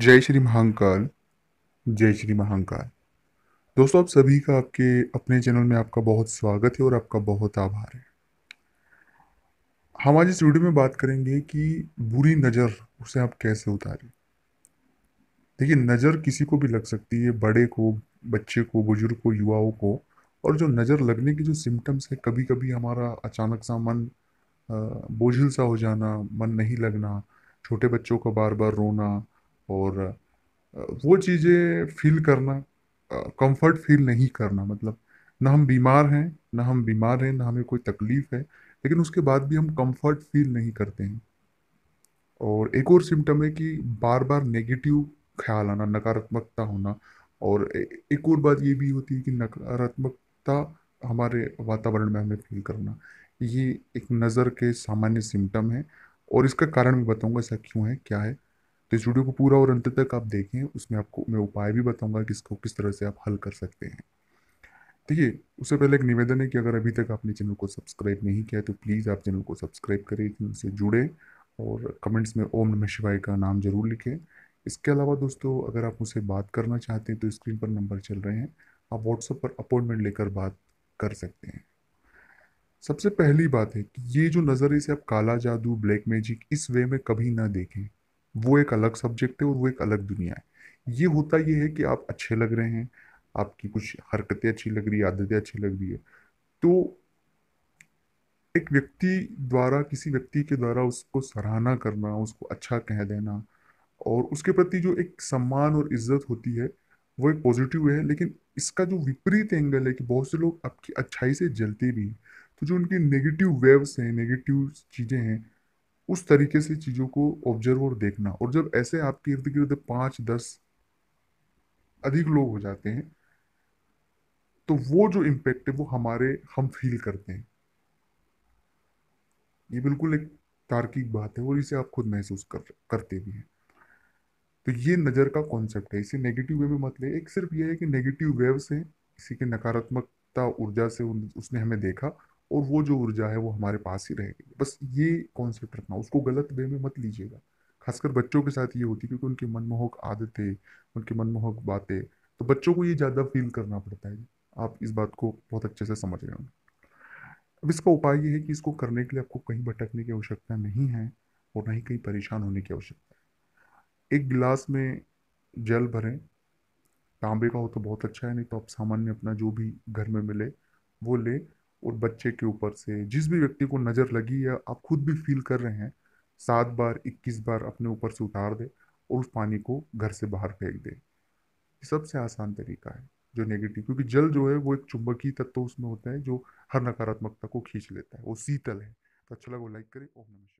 जय श्री महाकाल जय श्री महाकाल दोस्तों आप सभी का आपके अपने चैनल में आपका बहुत स्वागत है और आपका बहुत आभार है हम आज इस वीडियो में बात करेंगे कि बुरी नज़र उसे आप कैसे उतारें देखिए नज़र किसी को भी लग सकती है बड़े को बच्चे को बुजुर्ग को युवाओं को और जो नज़र लगने के जो सिम्टम्स है कभी कभी हमारा अचानक सा मन बोझिल सा हो जाना मन नहीं लगना छोटे बच्चों का बार बार रोना और वो चीज़ें फील करना कंफर्ट फील नहीं करना मतलब ना हम बीमार हैं ना हम बीमार हैं ना हमें कोई तकलीफ़ है लेकिन उसके बाद भी हम कंफर्ट फील नहीं करते हैं और एक और सिम्टम है कि बार बार नेगेटिव ख्याल आना नकारात्मकता होना और एक और बात ये भी होती है कि नकारात्मकता हमारे वातावरण में हमें फील करना ये एक नज़र के सामान्य सिम्टम है और इसका कारण भी बताऊंगा ऐसा क्यों है क्या है तो इस वीडियो को पूरा और अंत तक आप देखें उसमें आपको मैं उपाय भी बताऊंगा कि इसको किस तरह से आप हल कर सकते हैं है उससे पहले एक निवेदन है कि अगर अभी तक आपने चैनल को सब्सक्राइब नहीं किया तो प्लीज़ आप चैनल को सब्सक्राइब करें चैनल से जुड़े और कमेंट्स में ओम नमः शिवाय का नाम जरूर लिखें इसके अलावा दोस्तों अगर आप मुझसे बात करना चाहते हैं तो स्क्रीन पर नंबर चल रहे हैं आप व्हाट्सएप पर अपॉइंटमेंट लेकर बात कर सकते हैं सबसे पहली बात है कि ये जो नज़र इसे आप काला जादू ब्लैक मैजिक इस वे में कभी ना देखें वो एक अलग सब्जेक्ट है और वो एक अलग दुनिया है ये होता ये है कि आप अच्छे लग रहे हैं आपकी कुछ हरकतें अच्छी लग रही है आदतें अच्छी लग रही है तो एक व्यक्ति द्वारा किसी व्यक्ति के द्वारा उसको सराहना करना उसको अच्छा कह देना और उसके प्रति जो एक सम्मान और इज्जत होती है वो एक पॉजिटिव है लेकिन इसका जो विपरीत एंगल है कि बहुत से लोग आपकी अच्छाई से जलते भी हैं तो जो उनकी नेगेटिव वेव्स हैं नेगेटिव चीज़ें हैं उस तरीके से चीज़ों को ऑब्जर्व और देखना और जब ऐसे आपके इर्द गिर्द पांच दस अधिक लोग हो जाते हैं तो वो जो इम्पेक्ट है वो हमारे हम फील करते हैं ये बिल्कुल एक तार्किक बात है और इसे आप खुद महसूस कर करते भी हैं तो ये नज़र का कॉन्सेप्ट है इसे नेगेटिव वे में मत ले एक सिर्फ ये है कि नेगेटिव वेव्स हैं इसी के नकारात्मकता ऊर्जा से उसने हमें देखा और वो जो ऊर्जा है वो हमारे पास ही रहेगी बस ये कॉन्सेप्ट रखना उसको गलत वे में मत लीजिएगा खासकर बच्चों के साथ ये होती है क्योंकि उनकी मनमोहक आदतें उनकी मनमोहक बातें तो बच्चों को ये ज़्यादा फील करना पड़ता है आप इस बात को बहुत अच्छे से समझ रहे होंगे अब इसका उपाय ये है कि इसको करने के लिए आपको कहीं भटकने की आवश्यकता नहीं है और ना ही कहीं परेशान होने की आवश्यकता है एक गिलास में जल भरें तांबे का हो तो बहुत अच्छा है नहीं तो आप सामान्य अपना जो भी घर में मिले वो ले और बच्चे के ऊपर से जिस भी व्यक्ति को नज़र लगी या आप खुद भी फील कर रहे हैं सात बार इक्कीस बार अपने ऊपर से उतार दे और उस पानी को घर से बाहर फेंक दे सबसे आसान तरीका है जो नेगेटिव क्योंकि जल जो है वो एक चुंबकीय तत्व तो उसमें होता है जो हर नकारात्मकता को खींच लेता है वो शीतल है तो अच्छा लगा लाइक करें ओम नमस्कार